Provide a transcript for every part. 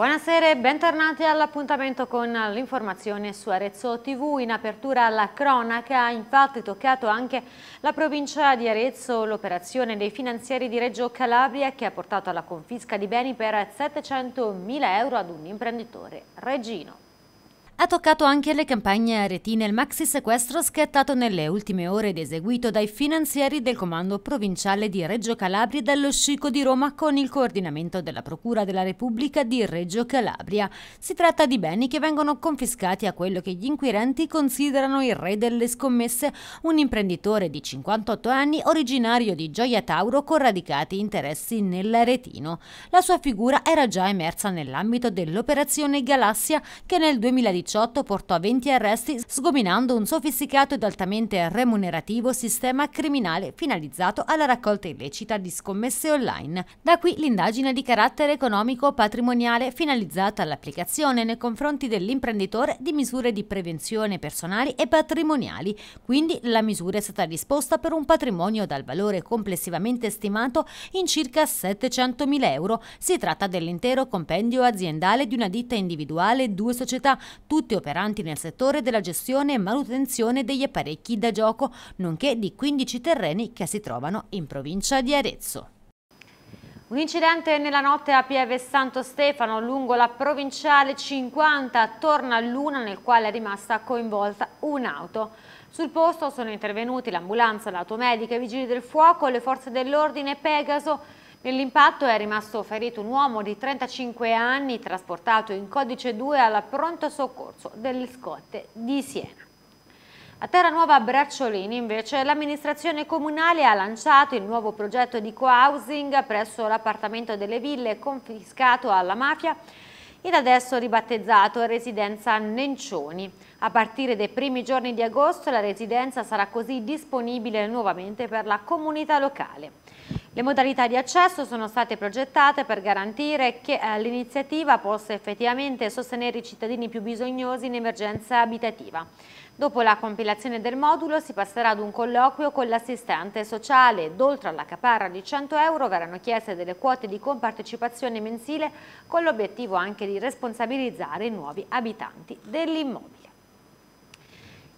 Buonasera e bentornati all'appuntamento con l'informazione su Arezzo TV. In apertura alla cronaca ha infatti toccato anche la provincia di Arezzo l'operazione dei finanzieri di Reggio Calabria che ha portato alla confisca di beni per 700 mila euro ad un imprenditore regino ha toccato anche le campagne aretine il maxi sequestro scattato nelle ultime ore ed eseguito dai finanzieri del comando provinciale di Reggio Calabria dallo Scico di Roma con il coordinamento della Procura della Repubblica di Reggio Calabria. Si tratta di beni che vengono confiscati a quello che gli inquirenti considerano il re delle scommesse, un imprenditore di 58 anni originario di Gioia Tauro con radicati interessi nell'aretino. La sua figura era già emersa nell'ambito dell'operazione Galassia che nel 2019 2018 portò a 20 arresti sgominando un sofisticato ed altamente remunerativo sistema criminale finalizzato alla raccolta illecita di scommesse online. Da qui l'indagine di carattere economico-patrimoniale finalizzata all'applicazione nei confronti dell'imprenditore di misure di prevenzione personali e patrimoniali. Quindi la misura è stata disposta per un patrimonio dal valore complessivamente stimato in circa 700.000 euro. Si tratta dell'intero compendio aziendale di una ditta individuale e due società tutti operanti nel settore della gestione e manutenzione degli apparecchi da gioco, nonché di 15 terreni che si trovano in provincia di Arezzo. Un incidente nella notte a Pieve Santo Stefano lungo la provinciale 50 attorno a Luna nel quale è rimasta coinvolta un'auto. Sul posto sono intervenuti l'ambulanza, l'automedica, i vigili del fuoco, le forze dell'ordine Pegaso Nell'impatto è rimasto ferito un uomo di 35 anni trasportato in codice 2 al pronto soccorso delle scotte di Siena. A Terranuova Bracciolini invece l'amministrazione comunale ha lanciato il nuovo progetto di co-housing presso l'appartamento delle ville confiscato alla mafia ed adesso ribattezzato Residenza Nencioni. A partire dai primi giorni di agosto la residenza sarà così disponibile nuovamente per la comunità locale. Le modalità di accesso sono state progettate per garantire che eh, l'iniziativa possa effettivamente sostenere i cittadini più bisognosi in emergenza abitativa. Dopo la compilazione del modulo si passerà ad un colloquio con l'assistente sociale ed oltre alla caparra di 100 euro verranno chieste delle quote di compartecipazione mensile con l'obiettivo anche di responsabilizzare i nuovi abitanti dell'immobile.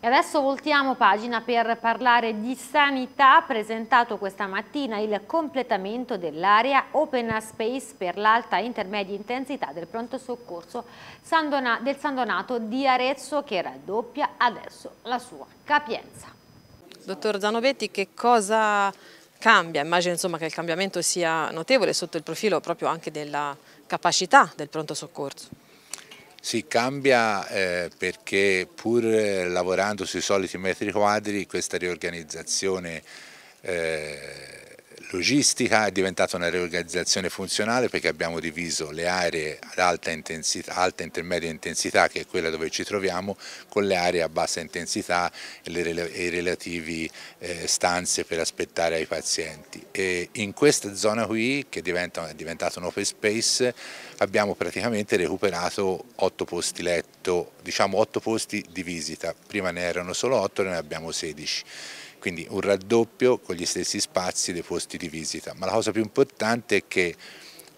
E adesso voltiamo pagina per parlare di sanità, presentato questa mattina il completamento dell'area Open Space per l'alta e intermedia intensità del pronto soccorso del San Donato di Arezzo che raddoppia adesso la sua capienza. Dottor Zanovetti, che cosa cambia? Immagino insomma, che il cambiamento sia notevole sotto il profilo proprio anche della capacità del pronto soccorso. Si cambia eh, perché pur lavorando sui soliti metri quadri questa riorganizzazione eh, logistica, è diventata una riorganizzazione funzionale perché abbiamo diviso le aree ad alta, intensità, alta intermedia intensità, che è quella dove ci troviamo, con le aree a bassa intensità e i relativi eh, stanze per aspettare ai pazienti. E in questa zona qui, che diventa, è diventata un open space, abbiamo praticamente recuperato otto posti letto, diciamo otto posti di visita, prima ne erano solo 8, ne abbiamo 16 quindi un raddoppio con gli stessi spazi dei posti di visita, ma la cosa più importante è che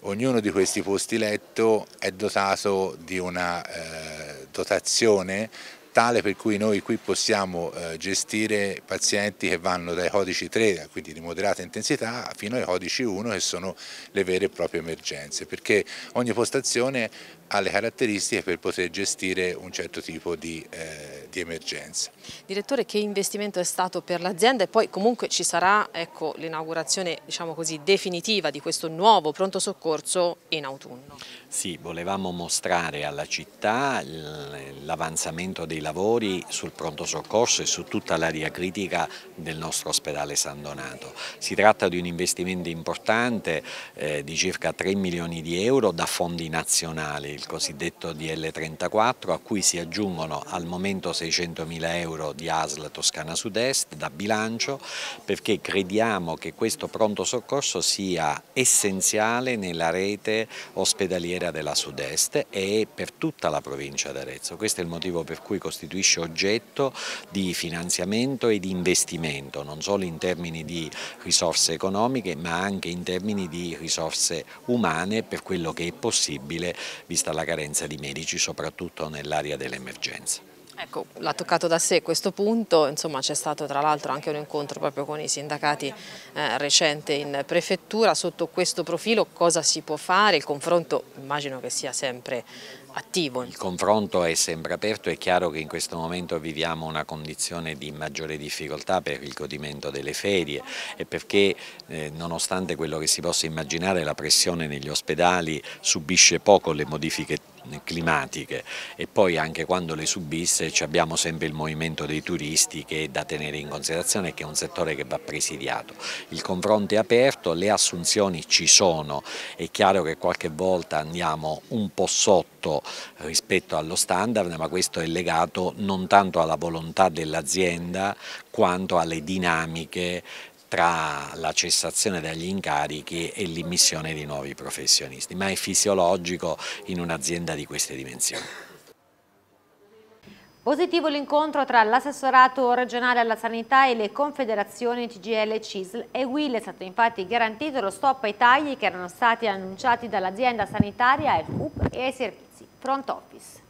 ognuno di questi posti letto è dotato di una eh, dotazione tale per cui noi qui possiamo eh, gestire pazienti che vanno dai codici 3, quindi di moderata intensità, fino ai codici 1 che sono le vere e proprie emergenze, perché ogni postazione ha le caratteristiche per poter gestire un certo tipo di, eh, di emergenza. Direttore, che investimento è stato per l'azienda e poi comunque ci sarà ecco, l'inaugurazione diciamo definitiva di questo nuovo pronto soccorso in autunno? Sì, volevamo mostrare alla città l'avanzamento dei lavori sul pronto soccorso e su tutta l'area critica del nostro ospedale San Donato. Si tratta di un investimento importante eh, di circa 3 milioni di euro da fondi nazionali, il cosiddetto DL34, a cui si aggiungono al momento 600 mila euro di ASL Toscana Sud-Est da bilancio perché crediamo che questo pronto soccorso sia essenziale nella rete ospedaliera della Sud-Est e per tutta la provincia d'Arezzo. Questo è il motivo per cui così costituisce oggetto di finanziamento e di investimento, non solo in termini di risorse economiche ma anche in termini di risorse umane per quello che è possibile vista la carenza di medici soprattutto nell'area dell'emergenza. Ecco, l'ha toccato da sé questo punto, insomma c'è stato tra l'altro anche un incontro proprio con i sindacati eh, recente in prefettura, sotto questo profilo cosa si può fare? Il confronto immagino che sia sempre attivo. Il confronto è sempre aperto, è chiaro che in questo momento viviamo una condizione di maggiore difficoltà per il godimento delle ferie e perché eh, nonostante quello che si possa immaginare la pressione negli ospedali subisce poco le modifiche climatiche e poi anche quando le subisse abbiamo sempre il movimento dei turisti che è da tenere in considerazione che è un settore che va presidiato. Il confronto è aperto, le assunzioni ci sono, è chiaro che qualche volta andiamo un po' sotto rispetto allo standard ma questo è legato non tanto alla volontà dell'azienda quanto alle dinamiche tra la cessazione degli incarichi e l'immissione di nuovi professionisti, ma è fisiologico in un'azienda di queste dimensioni. Positivo l'incontro tra l'assessorato regionale alla sanità e le confederazioni TGL e CISL e WIL. È stato infatti garantito lo stop ai tagli che erano stati annunciati dall'azienda sanitaria, e ai servizi front office.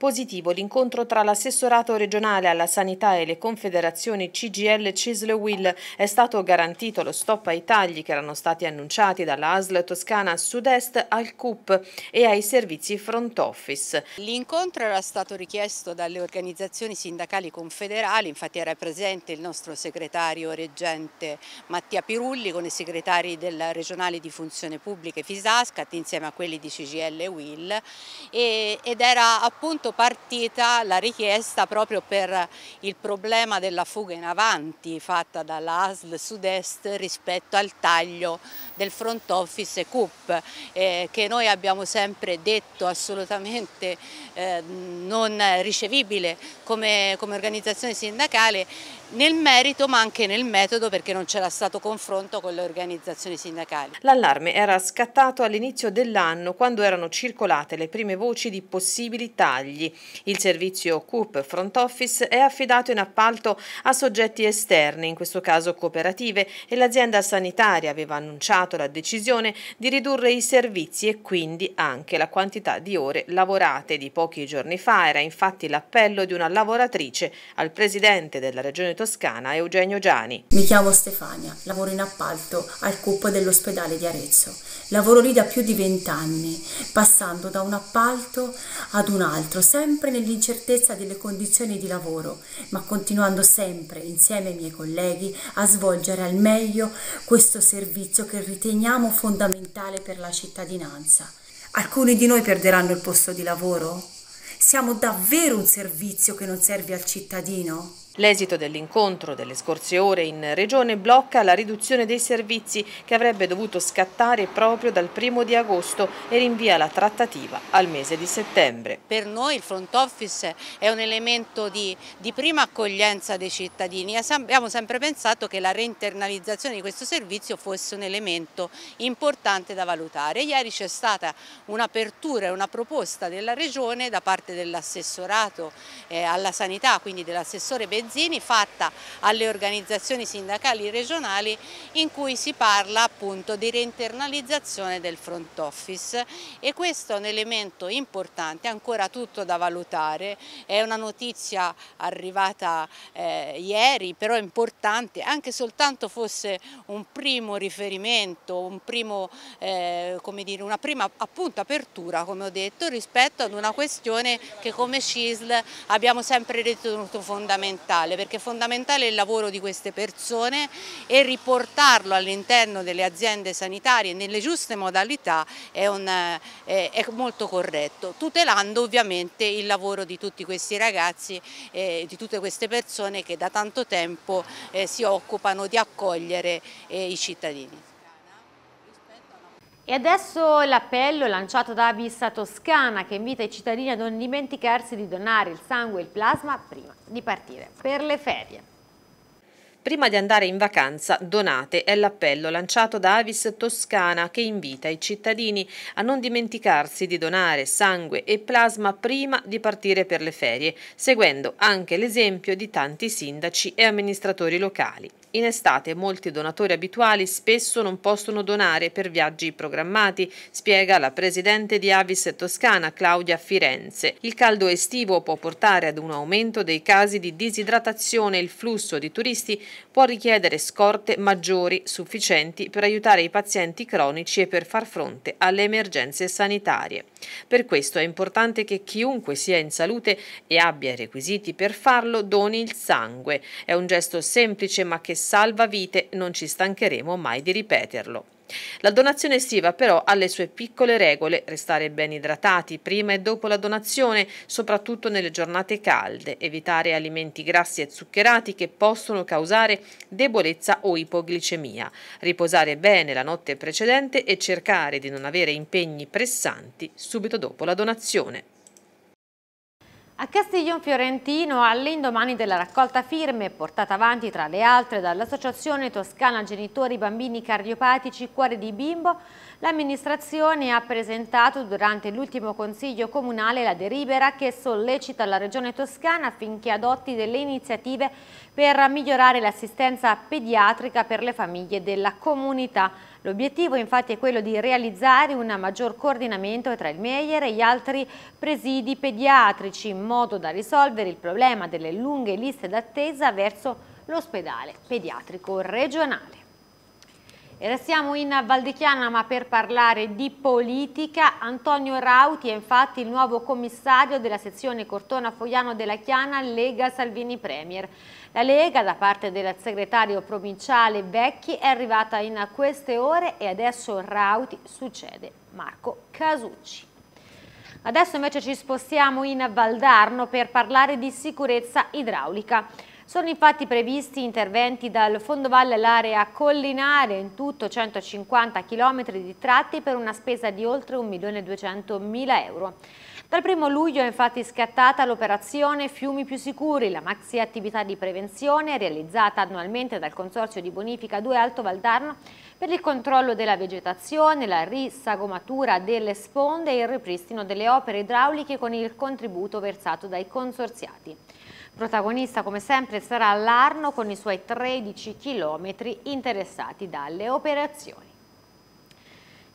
Positivo l'incontro tra l'assessorato regionale alla sanità e le confederazioni CGL Cisle Will. È stato garantito lo stop ai tagli che erano stati annunciati dalla ASL Toscana Sud-Est al CUP e ai servizi front office. L'incontro era stato richiesto dalle organizzazioni sindacali confederali, infatti era presente il nostro segretario reggente Mattia Pirulli con i segretari del regionale di funzione pubblica Fisascat insieme a quelli di CGL Will ed era appunto subito partita la richiesta proprio per il problema della fuga in avanti fatta dall'ASL sud-est rispetto al taglio del front office CUP eh, che noi abbiamo sempre detto assolutamente eh, non ricevibile come, come organizzazione sindacale nel merito ma anche nel metodo perché non c'era stato confronto con le organizzazioni sindacali. L'allarme era scattato all'inizio dell'anno quando erano circolate le prime voci di possibili tagli. Il servizio CUP Front Office è affidato in appalto a soggetti esterni, in questo caso cooperative, e l'azienda sanitaria aveva annunciato confermato la decisione di ridurre i servizi e quindi anche la quantità di ore lavorate. Di pochi giorni fa era infatti l'appello di una lavoratrice al presidente della regione toscana Eugenio Giani. Mi chiamo Stefania, lavoro in appalto al CUP dell'ospedale di Arezzo. Lavoro lì da più di vent'anni, passando da un appalto ad un altro, sempre nell'incertezza delle condizioni di lavoro, ma continuando sempre insieme ai miei colleghi a svolgere al meglio questo servizio che ritengo riteniamo fondamentale per la cittadinanza. Alcuni di noi perderanno il posto di lavoro? Siamo davvero un servizio che non serve al cittadino? L'esito dell'incontro delle scorse ore in Regione blocca la riduzione dei servizi che avrebbe dovuto scattare proprio dal primo di agosto e rinvia la trattativa al mese di settembre. Per noi il front office è un elemento di, di prima accoglienza dei cittadini. Abbiamo sempre pensato che la reinternalizzazione di questo servizio fosse un elemento importante da valutare. Ieri c'è stata un'apertura e una proposta della Regione da parte dell'assessorato eh, alla sanità, quindi dell'assessore Bezzini, Lavazzini fatta alle organizzazioni sindacali regionali in cui si parla appunto di reinternalizzazione del front office e questo è un elemento importante, ancora tutto da valutare, è una notizia arrivata eh, ieri però importante, anche soltanto fosse un primo riferimento, un primo, eh, come dire, una prima appunto apertura come ho detto rispetto ad una questione che come CISL abbiamo sempre ritenuto fondamentale fondamentale perché è fondamentale il lavoro di queste persone e riportarlo all'interno delle aziende sanitarie nelle giuste modalità è, un, eh, è, è, molto corretto, tutelando ovviamente il lavoro di tutti questi ragazzi e eh, di tutte queste persone che da tanto tempo eh, si occupano di accogliere eh, i cittadini. E adesso l'appello lanciato da Abissa Toscana che invita i cittadini a non dimenticarsi di donare il sangue e il plasma prima di partire per le ferie. Prima di andare in vacanza, donate è l'appello lanciato da Avis Toscana che invita i cittadini a non dimenticarsi di donare sangue e plasma prima di partire per le ferie, seguendo anche l'esempio di tanti sindaci e amministratori locali. In estate molti donatori abituali spesso non possono donare per viaggi programmati, spiega la presidente di Avis Toscana Claudia Firenze. Il caldo estivo può portare ad un aumento dei casi di disidratazione e il flusso di turisti può richiedere scorte maggiori sufficienti per aiutare i pazienti cronici e per far fronte alle emergenze sanitarie. Per questo è importante che chiunque sia in salute e abbia i requisiti per farlo doni il sangue. È un gesto semplice ma che salva vite, non ci stancheremo mai di ripeterlo. La donazione estiva però ha le sue piccole regole, restare ben idratati prima e dopo la donazione, soprattutto nelle giornate calde, evitare alimenti grassi e zuccherati che possono causare debolezza o ipoglicemia, riposare bene la notte precedente e cercare di non avere impegni pressanti subito dopo la donazione. A Castiglion Fiorentino, all'indomani della raccolta firme, portata avanti tra le altre dall'Associazione Toscana Genitori Bambini Cardiopatici Cuore di Bimbo, l'amministrazione ha presentato durante l'ultimo Consiglio Comunale la delibera che sollecita la Regione Toscana affinché adotti delle iniziative per migliorare l'assistenza pediatrica per le famiglie della comunità. L'obiettivo infatti è quello di realizzare un maggior coordinamento tra il Meyer e gli altri presidi pediatrici in modo da risolvere il problema delle lunghe liste d'attesa verso l'ospedale pediatrico regionale. E restiamo in Valdichiana ma per parlare di politica, Antonio Rauti è infatti il nuovo commissario della sezione Cortona Fogliano della Chiana Lega Salvini Premier. La Lega da parte del segretario provinciale Vecchi è arrivata in queste ore e adesso Rauti succede Marco Casucci. Adesso invece ci spostiamo in Valdarno per parlare di sicurezza idraulica. Sono infatti previsti interventi dal fondovalle all'area collinare, in tutto 150 km di tratti per una spesa di oltre 1.200.000 euro. Dal 1 luglio è infatti scattata l'operazione Fiumi più sicuri, la maxi attività di prevenzione realizzata annualmente dal Consorzio di Bonifica 2 Alto Valdarno per il controllo della vegetazione, la risagomatura delle sponde e il ripristino delle opere idrauliche con il contributo versato dai consorziati. Protagonista come sempre sarà l'Arno con i suoi 13 chilometri interessati dalle operazioni.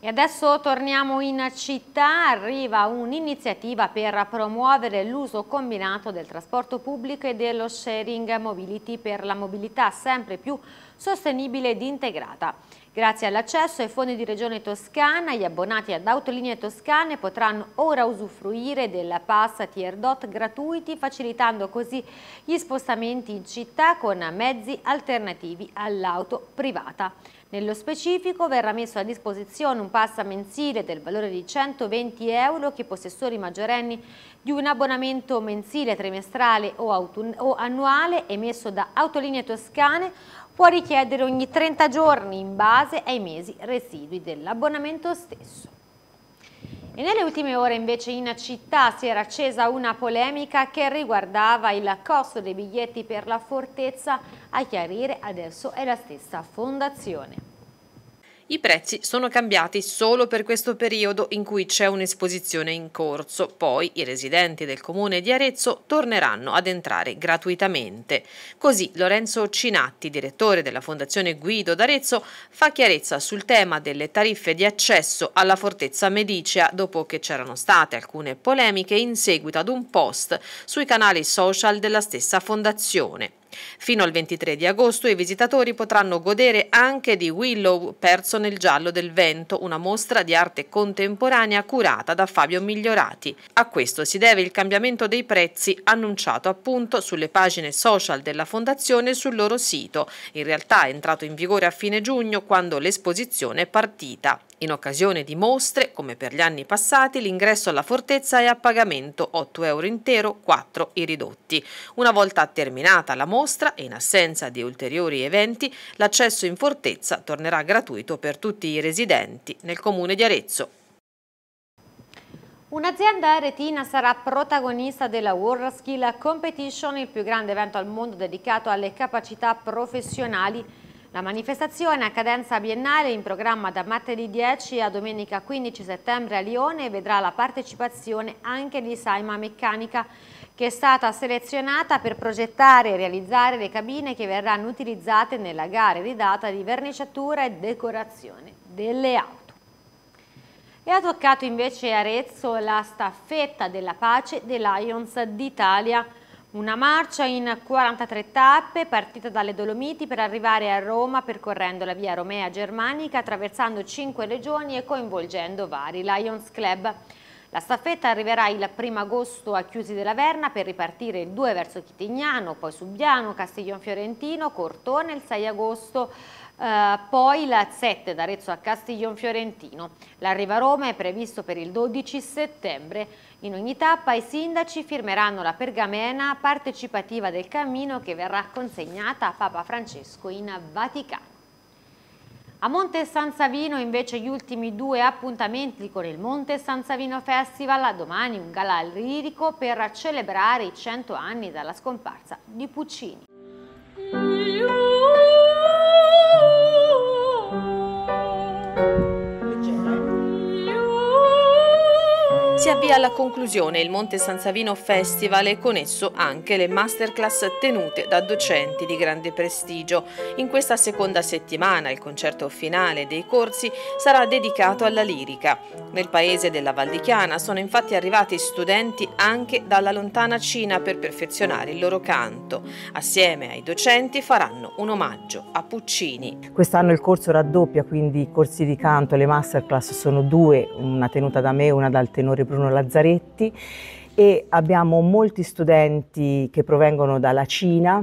E adesso torniamo in città, arriva un'iniziativa per promuovere l'uso combinato del trasporto pubblico e dello sharing mobility per la mobilità sempre più sostenibile ed integrata. Grazie all'accesso ai fondi di Regione Toscana, gli abbonati ad Autolinee Toscane potranno ora usufruire della passa TierDot gratuiti, facilitando così gli spostamenti in città con mezzi alternativi all'auto privata. Nello specifico verrà messo a disposizione un passa mensile del valore di 120 euro che i possessori maggiorenni di un abbonamento mensile, trimestrale o, o annuale emesso da Autolinee Toscane può richiedere ogni 30 giorni in base ai mesi residui dell'abbonamento stesso. E nelle ultime ore invece in città si era accesa una polemica che riguardava il costo dei biglietti per la fortezza, a chiarire adesso è la stessa fondazione. I prezzi sono cambiati solo per questo periodo in cui c'è un'esposizione in corso, poi i residenti del comune di Arezzo torneranno ad entrare gratuitamente. Così Lorenzo Cinatti, direttore della Fondazione Guido d'Arezzo, fa chiarezza sul tema delle tariffe di accesso alla Fortezza Medicea dopo che c'erano state alcune polemiche in seguito ad un post sui canali social della stessa fondazione. Fino al 23 di agosto i visitatori potranno godere anche di Willow perso nel giallo del vento, una mostra di arte contemporanea curata da Fabio Migliorati. A questo si deve il cambiamento dei prezzi annunciato appunto sulle pagine social della fondazione e sul loro sito. In realtà è entrato in vigore a fine giugno quando l'esposizione è partita. In occasione di mostre, come per gli anni passati, l'ingresso alla fortezza è a pagamento 8 euro intero, 4 i ridotti. Una volta terminata la mostra e in assenza di ulteriori eventi, l'accesso in fortezza tornerà gratuito per tutti i residenti nel comune di Arezzo. Un'azienda aretina sarà protagonista della World Skill Competition, il più grande evento al mondo dedicato alle capacità professionali la manifestazione a cadenza biennale in programma da martedì 10 a domenica 15 settembre a Lione vedrà la partecipazione anche di Saima Meccanica che è stata selezionata per progettare e realizzare le cabine che verranno utilizzate nella gara ridata di verniciatura e decorazione delle auto. E ha toccato invece Arezzo la staffetta della pace dei Lions d'Italia una marcia in 43 tappe partita dalle Dolomiti per arrivare a Roma percorrendo la via Romea Germanica, attraversando cinque regioni e coinvolgendo vari Lions Club. La staffetta arriverà il 1 agosto a Chiusi della Verna per ripartire il 2 verso Chitignano, poi Subiano, Castiglion Fiorentino, Cortone il 6 agosto, Uh, poi la 7 da Arezzo a Castiglion Fiorentino. L'arrivo a Roma è previsto per il 12 settembre. In ogni tappa i sindaci firmeranno la pergamena partecipativa del cammino che verrà consegnata a Papa Francesco in Vaticano. A Monte San Savino invece gli ultimi due appuntamenti con il Monte San Savino Festival, domani un gala lirico per celebrare i 100 anni dalla scomparsa di Puccini. Si avvia alla conclusione il Monte San Savino Festival e con esso anche le masterclass tenute da docenti di grande prestigio. In questa seconda settimana il concerto finale dei corsi sarà dedicato alla lirica. Nel paese della Valdichiana sono infatti arrivati studenti anche dalla lontana Cina per perfezionare il loro canto. Assieme ai docenti faranno un omaggio a Puccini. Quest'anno il corso raddoppia, quindi i corsi di canto e le masterclass sono due, una tenuta da me e una dal tenore professionale Bruno Lazzaretti e abbiamo molti studenti che provengono dalla Cina,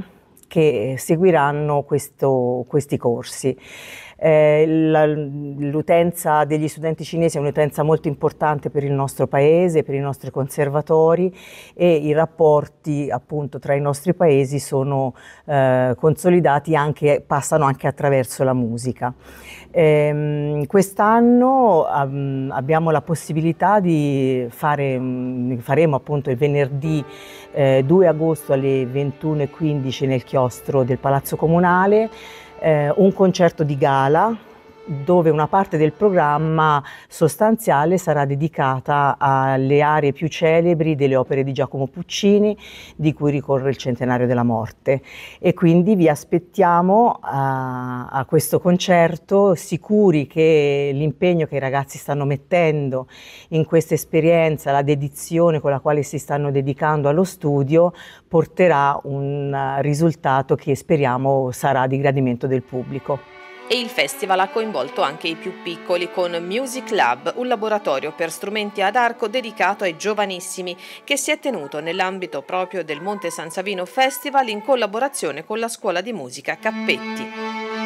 che seguiranno questo, questi corsi. Eh, l'utenza degli studenti cinesi è un'utenza molto importante per il nostro paese, per i nostri conservatori e i rapporti appunto tra i nostri paesi sono eh, consolidati anche, passano anche attraverso la musica. Eh, quest'anno um, abbiamo la possibilità di fare, faremo appunto il venerdì 2 eh, agosto alle 21.15 nel chiosco chiostro del Palazzo Comunale, eh, un concerto di gala dove una parte del programma sostanziale sarà dedicata alle aree più celebri delle opere di Giacomo Puccini, di cui ricorre il centenario della morte. E quindi vi aspettiamo a, a questo concerto, sicuri che l'impegno che i ragazzi stanno mettendo in questa esperienza, la dedizione con la quale si stanno dedicando allo studio, porterà un risultato che speriamo sarà di gradimento del pubblico e il festival ha coinvolto anche i più piccoli con Music Lab, un laboratorio per strumenti ad arco dedicato ai giovanissimi che si è tenuto nell'ambito proprio del Monte San Savino Festival in collaborazione con la scuola di musica Cappetti.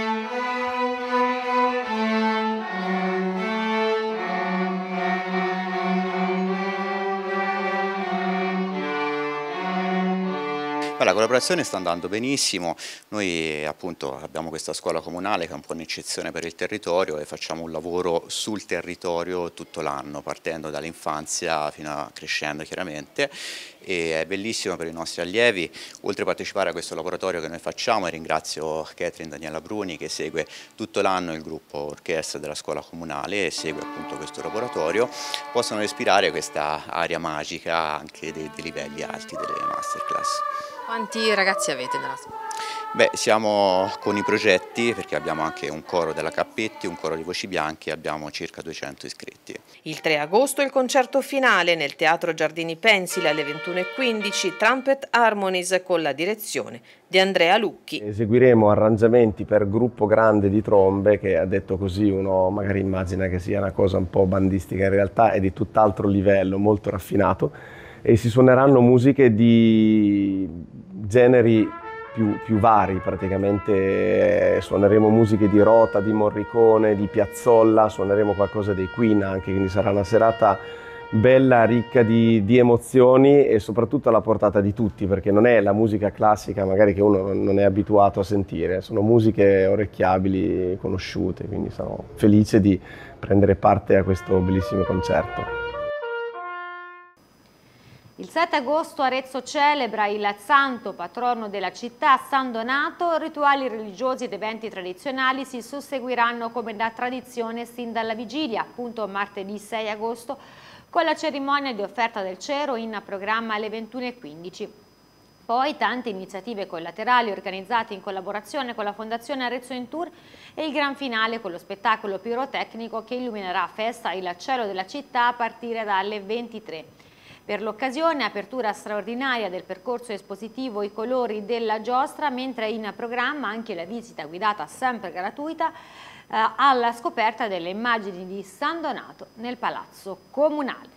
La collaborazione sta andando benissimo, noi appunto abbiamo questa scuola comunale che è un po' un'eccezione per il territorio e facciamo un lavoro sul territorio tutto l'anno, partendo dall'infanzia fino a crescendo chiaramente e è bellissimo per i nostri allievi, oltre a partecipare a questo laboratorio che noi facciamo, ringrazio Catherine Daniela Bruni che segue tutto l'anno il gruppo orchestra della scuola comunale e segue appunto questo laboratorio, possono respirare questa aria magica anche dei, dei livelli alti delle masterclass. Quanti ragazzi avete nella scuola? Beh, siamo con i progetti perché abbiamo anche un coro della Cappetti, un coro di voci bianche e abbiamo circa 200 iscritti. Il 3 agosto il concerto finale nel Teatro Giardini Pensile alle 21.15 Trumpet Harmonies con la direzione di Andrea Lucchi. Eseguiremo arrangiamenti per gruppo grande di trombe che ha detto così uno magari immagina che sia una cosa un po' bandistica, in realtà è di tutt'altro livello, molto raffinato e si suoneranno musiche di generi più, più vari praticamente, eh, suoneremo musiche di Rota, di Morricone, di Piazzolla, suoneremo qualcosa dei Queen anche, quindi sarà una serata bella, ricca di, di, emozioni e soprattutto alla portata di tutti, perché non è la musica classica magari che uno non è abituato a sentire, sono musiche orecchiabili, conosciute, quindi sono felice di prendere parte a questo bellissimo concerto. Il 7 agosto Arezzo celebra il santo patrono della città, San Donato. Rituali religiosi ed eventi tradizionali si susseguiranno come da tradizione sin dalla vigilia, appunto martedì 6 agosto, con la cerimonia di offerta del cero in programma alle 21.15. Poi tante iniziative collaterali organizzate in collaborazione con la Fondazione Arezzo in Tour e il gran finale con lo spettacolo pirotecnico che illuminerà a festa il cielo della città a partire dalle 23. Per l'occasione apertura straordinaria del percorso espositivo I colori della giostra, mentre in programma anche la visita guidata sempre gratuita eh, alla scoperta delle immagini di San Donato nel Palazzo Comunale.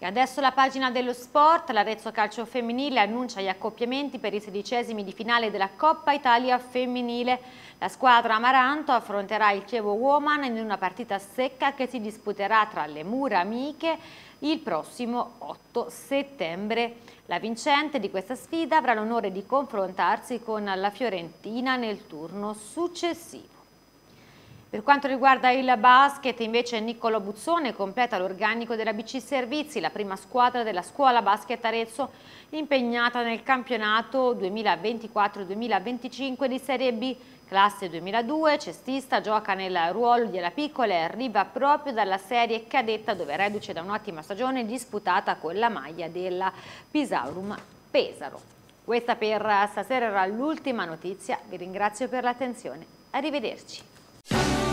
E adesso la pagina dello sport, l'Arezzo Calcio Femminile annuncia gli accoppiamenti per i sedicesimi di finale della Coppa Italia Femminile. La squadra Amaranto affronterà il Chievo Woman in una partita secca che si disputerà tra le mura amiche il prossimo 8 settembre. La vincente di questa sfida avrà l'onore di confrontarsi con la Fiorentina nel turno successivo. Per quanto riguarda il basket, invece Niccolo Buzzone completa l'organico della BC Servizi, la prima squadra della scuola basket Arezzo impegnata nel campionato 2024-2025 di Serie B Classe 2002, cestista, gioca nel ruolo di della piccola e arriva proprio dalla serie cadetta dove reduce da un'ottima stagione disputata con la maglia della Pisaurum Pesaro. Questa per stasera era l'ultima notizia, vi ringrazio per l'attenzione, arrivederci.